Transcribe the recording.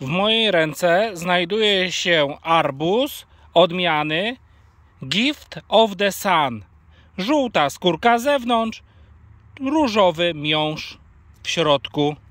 W mojej ręce znajduje się arbuz odmiany Gift of the Sun. Żółta skórka zewnątrz, różowy miąższ w środku.